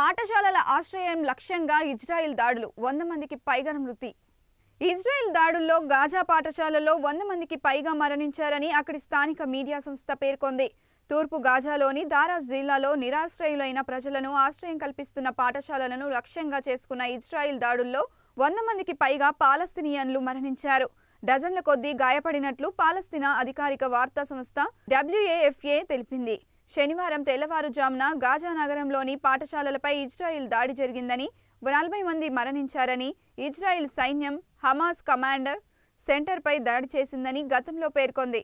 పాఠశాలల ఆశ్రయం లక్ష్యంగా ఇజ్రాయిల్ దాడులు వంద మందికి పైగా మృతి ఇజ్రాయెల్ దాడుల్లో గాజా పాఠశాలలో వంద మందికి పైగా మరణించారని అక్కడి స్థానిక మీడియా సంస్థ పేర్కొంది తూర్పు గాజాలోని దారాజ్ జిల్లాలో నిరాశ్రయులైన ప్రజలను ఆశ్రయం కల్పిస్తున్న పాఠశాలలను లక్ష్యంగా చేసుకున్న ఇజ్రాయిల్ దాడుల్లో వంద మందికి పైగా పాలస్తీనియన్లు మరణించారు డజన్ల కొద్దీ గాయపడినట్లు పాలస్తీనా అధికారిక వార్తా సంస్థ డబ్ల్యూఏఎఫ్ఏ తెలిపింది శనివారం తెల్లవారుజామున గాజా నగరంలోని పాఠశాలలపై ఇజ్రాయిల్ దాడి జరిగిందని నలభై మంది మరణించారని ఇజ్రాయిల్ సైన్యం హమాస్ కమాండర్ సెంటర్పై దాడి చేసిందని గతంలో పేర్కొంది